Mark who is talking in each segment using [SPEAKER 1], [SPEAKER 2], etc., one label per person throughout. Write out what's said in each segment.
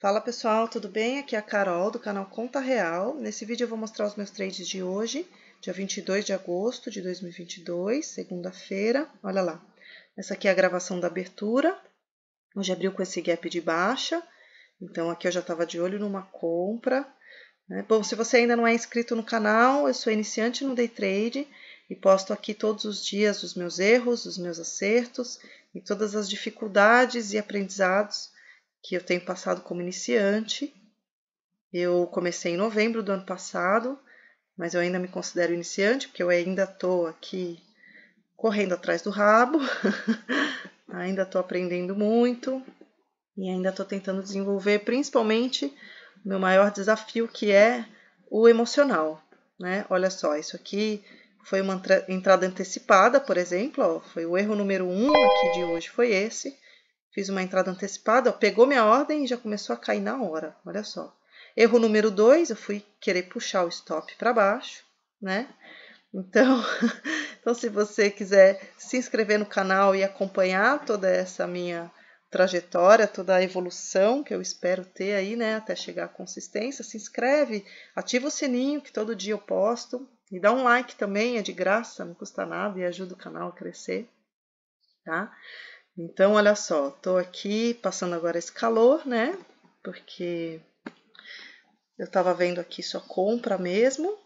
[SPEAKER 1] Fala pessoal, tudo bem? Aqui é a Carol do canal Conta Real. Nesse vídeo eu vou mostrar os meus trades de hoje, dia 22 de agosto de 2022, segunda-feira. Olha lá, essa aqui é a gravação da abertura. Hoje abriu com esse gap de baixa, então aqui eu já estava de olho numa compra. Né? Bom, se você ainda não é inscrito no canal, eu sou iniciante no Day Trade e posto aqui todos os dias os meus erros, os meus acertos e todas as dificuldades e aprendizados que eu tenho passado como iniciante. Eu comecei em novembro do ano passado, mas eu ainda me considero iniciante, porque eu ainda estou aqui correndo atrás do rabo, ainda estou aprendendo muito e ainda estou tentando desenvolver, principalmente, o meu maior desafio, que é o emocional. Né? Olha só, isso aqui foi uma entrada antecipada, por exemplo, ó, foi o erro número um aqui de hoje, foi esse. Fiz uma entrada antecipada, ó, pegou minha ordem e já começou a cair na hora. Olha só. Erro número 2, eu fui querer puxar o stop para baixo, né? Então, então, se você quiser se inscrever no canal e acompanhar toda essa minha trajetória, toda a evolução que eu espero ter aí, né, até chegar à consistência, se inscreve, ativa o sininho que todo dia eu posto e dá um like também, é de graça, não custa nada e ajuda o canal a crescer, tá? Então, olha só, tô aqui passando agora esse calor, né? Porque eu tava vendo aqui só compra mesmo.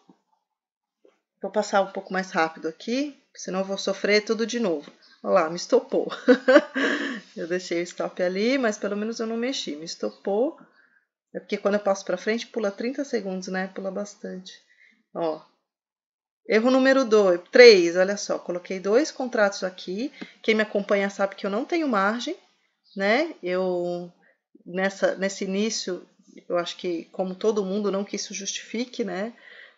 [SPEAKER 1] Vou passar um pouco mais rápido aqui, senão eu vou sofrer tudo de novo. Olha lá, me estopou. eu deixei o stop ali, mas pelo menos eu não mexi. Me estopou. É porque quando eu passo para frente, pula 30 segundos, né? Pula bastante. Ó, Erro número 2, 3, olha só, coloquei dois contratos aqui. Quem me acompanha sabe que eu não tenho margem, né? Eu nessa nesse início, eu acho que como todo mundo, não que isso justifique, né?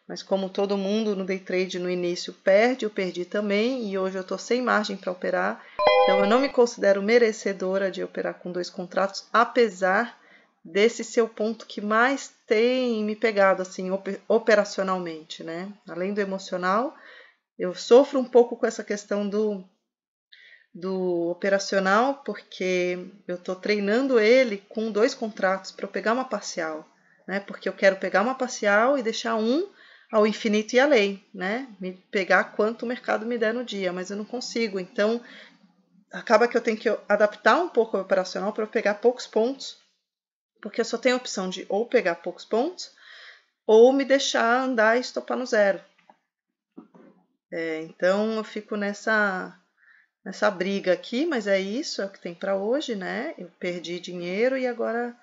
[SPEAKER 1] Mas como todo mundo no day trade no início perde, eu perdi também e hoje eu tô sem margem para operar. Então eu não me considero merecedora de operar com dois contratos, apesar desse seu ponto que mais tem me pegado assim operacionalmente, né? Além do emocional, eu sofro um pouco com essa questão do do operacional porque eu estou treinando ele com dois contratos para eu pegar uma parcial, né? Porque eu quero pegar uma parcial e deixar um ao infinito e além, né? Me pegar quanto o mercado me der no dia, mas eu não consigo. Então acaba que eu tenho que adaptar um pouco o operacional para eu pegar poucos pontos porque eu só tenho a opção de ou pegar poucos pontos ou me deixar andar e estopar no zero. É, então eu fico nessa nessa briga aqui, mas é isso, é o que tem para hoje, né? Eu perdi dinheiro e agora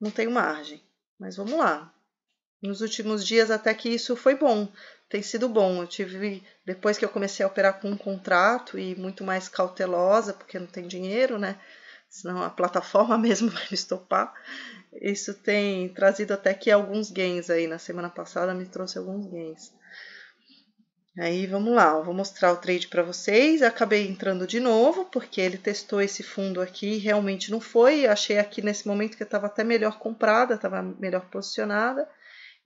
[SPEAKER 1] não tenho margem. Mas vamos lá. Nos últimos dias até que isso foi bom, tem sido bom. Eu tive depois que eu comecei a operar com um contrato e muito mais cautelosa, porque não tem dinheiro, né? senão a plataforma mesmo vai me estopar. Isso tem trazido até que alguns gains aí, na semana passada me trouxe alguns gains. Aí vamos lá, eu vou mostrar o trade para vocês. Acabei entrando de novo, porque ele testou esse fundo aqui e realmente não foi. Achei aqui nesse momento que eu estava até melhor comprada, estava melhor posicionada.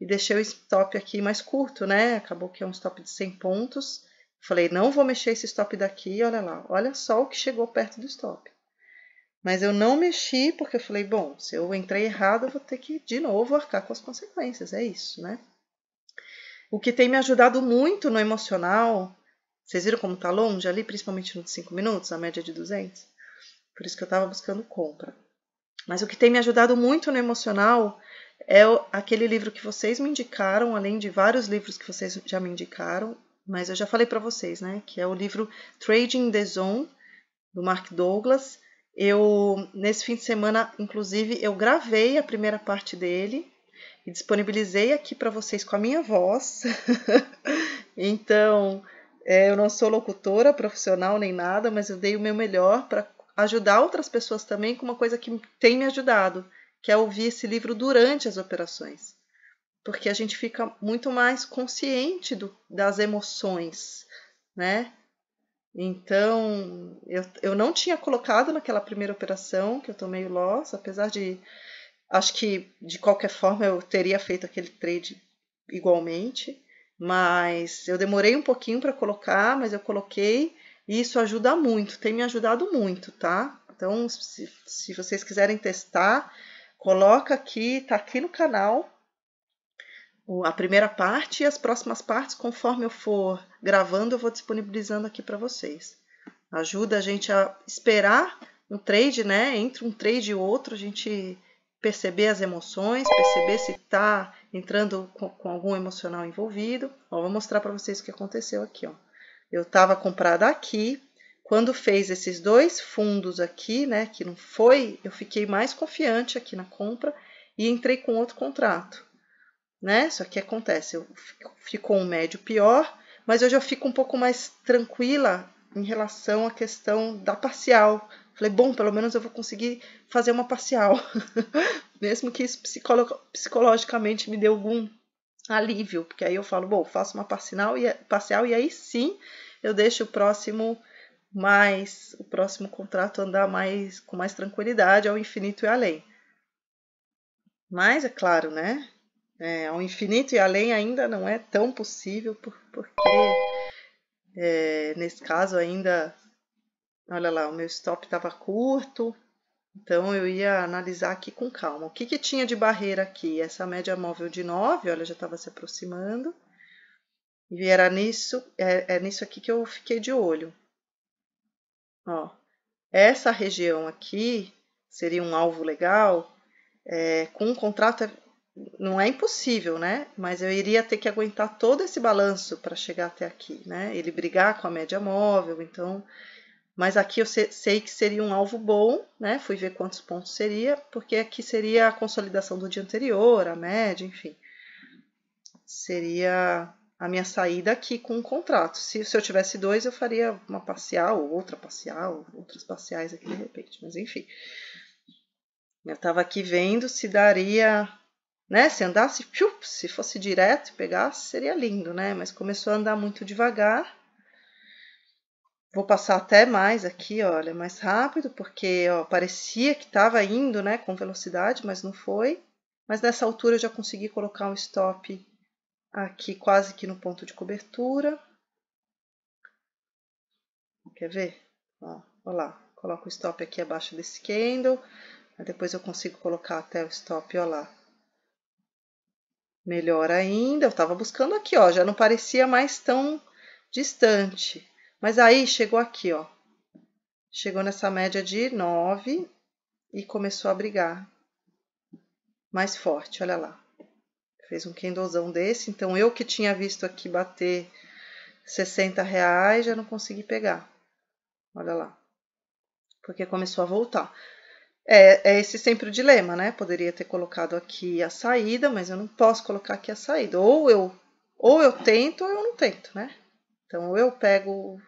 [SPEAKER 1] E deixei o stop aqui mais curto, né? Acabou que é um stop de 100 pontos. Falei, não vou mexer esse stop daqui, olha lá. Olha só o que chegou perto do stop. Mas eu não mexi porque eu falei, bom, se eu entrei errado, eu vou ter que de novo arcar com as consequências, é isso, né? O que tem me ajudado muito no emocional, vocês viram como tá longe ali, principalmente no de 5 minutos, a média de 200? Por isso que eu estava buscando compra. Mas o que tem me ajudado muito no emocional é aquele livro que vocês me indicaram, além de vários livros que vocês já me indicaram, mas eu já falei para vocês, né? Que é o livro Trading the Zone, do Mark Douglas. Eu nesse fim de semana, inclusive, eu gravei a primeira parte dele e disponibilizei aqui para vocês com a minha voz. então, é, eu não sou locutora profissional nem nada, mas eu dei o meu melhor para ajudar outras pessoas também com uma coisa que tem me ajudado, que é ouvir esse livro durante as operações. Porque a gente fica muito mais consciente do, das emoções, né? Então, eu, eu não tinha colocado naquela primeira operação que eu tomei o loss, apesar de. Acho que de qualquer forma eu teria feito aquele trade igualmente, mas eu demorei um pouquinho para colocar, mas eu coloquei e isso ajuda muito, tem me ajudado muito, tá? Então, se, se vocês quiserem testar, coloca aqui, tá aqui no canal a primeira parte e as próximas partes, conforme eu for gravando, eu vou disponibilizando aqui para vocês. Ajuda a gente a esperar um trade, né? Entre um trade e outro, a gente perceber as emoções, perceber se está entrando com, com, algum emocional envolvido. Ó, vou mostrar para vocês o que aconteceu aqui. Ó. Eu estava comprada aqui, quando fez esses dois fundos aqui, né, que não foi, eu fiquei mais confiante aqui na compra e entrei com outro contrato né? Só que acontece, eu fico, ficou um médio pior, mas eu já fico um pouco mais tranquila em relação à questão da parcial. Falei, bom, pelo menos eu vou conseguir fazer uma parcial. Mesmo que isso psicologicamente me dê algum alívio, porque aí eu falo, bom, faço uma parcial e, é, parcial e aí sim eu deixo o próximo mais, o próximo contrato andar mais com mais tranquilidade ao infinito e além. Mas é claro, né? É, ao infinito e além ainda não é tão possível, por, porque é, nesse caso ainda. Olha lá, o meu stop estava curto, então eu ia analisar aqui com calma. O que, que tinha de barreira aqui? Essa média móvel de 9, olha, já estava se aproximando. E era nisso, é, é, nisso aqui que eu fiquei de olho. Ó, essa região aqui seria um alvo legal é, com um contrato não é impossível, né? Mas eu iria ter que aguentar todo esse balanço para chegar até aqui, né? Ele brigar com a média móvel, então. Mas aqui eu sei que seria um alvo bom, né? Fui ver quantos pontos seria, porque aqui seria a consolidação do dia anterior, a média, enfim. Seria a minha saída aqui com o um contrato. Se, se eu tivesse dois, eu faria uma parcial, outra parcial, outras parciais aqui de repente, mas enfim. Eu estava aqui vendo se daria né? Se andasse, tchup, se fosse direto e pegasse, seria lindo, né? Mas começou a andar muito devagar. Vou passar até mais aqui, olha, mais rápido, porque ó, parecia que estava indo, né, com velocidade, mas não foi. Mas nessa altura eu já consegui colocar um stop aqui quase que no ponto de cobertura. Quer ver? Ó, lá, coloco o stop aqui abaixo desse candle, depois eu consigo colocar até o stop, olha lá, Melhor ainda, eu estava buscando aqui, ó, já não parecia mais tão distante. Mas aí chegou aqui, ó. Chegou nessa média de 9 e começou a brigar mais forte, olha lá. Fez um quendozão desse, então eu que tinha visto aqui bater 60 reais, já não consegui pegar. Olha lá. Porque começou a voltar. É, é, esse sempre o dilema, né? Poderia ter colocado aqui a saída, mas eu não posso colocar aqui a saída. Ou eu, ou eu tento ou eu não tento, né? Então, ou eu pego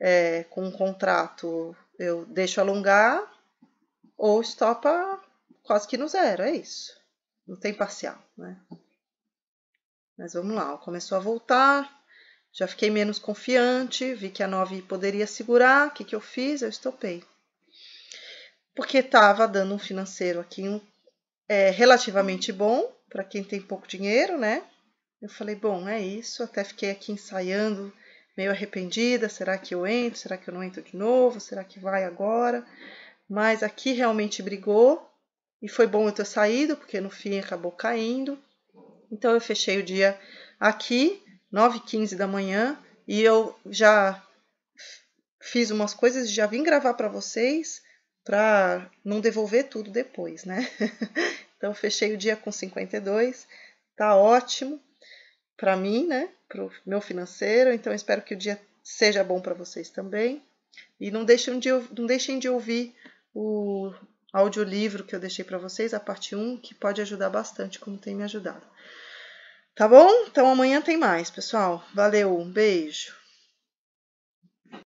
[SPEAKER 1] é, com um contrato, eu deixo alongar, ou estopa quase que no zero, é isso. Não tem parcial, né? Mas vamos lá, começou a voltar, já fiquei menos confiante, vi que a 9 poderia segurar, o que, que eu fiz? Eu estopei porque estava dando um financeiro aqui um, é, relativamente bom para quem tem pouco dinheiro, né? Eu falei, bom, é isso. Até fiquei aqui ensaiando, meio arrependida. Será que eu entro? Será que eu não entro de novo? Será que vai agora? Mas aqui realmente brigou e foi bom eu ter saído, porque no fim acabou caindo. Então eu fechei o dia aqui, 9h15 da manhã, e eu já fiz umas coisas, e já vim gravar para vocês para não devolver tudo depois, né? então, fechei o dia com 52, tá ótimo para mim, né? Para o meu financeiro. Então, espero que o dia seja bom para vocês também. E não deixem de, não deixem de ouvir o audiolivro que eu deixei para vocês, a parte 1, que pode ajudar bastante, como tem me ajudado. Tá bom? Então amanhã tem mais, pessoal. Valeu, um beijo.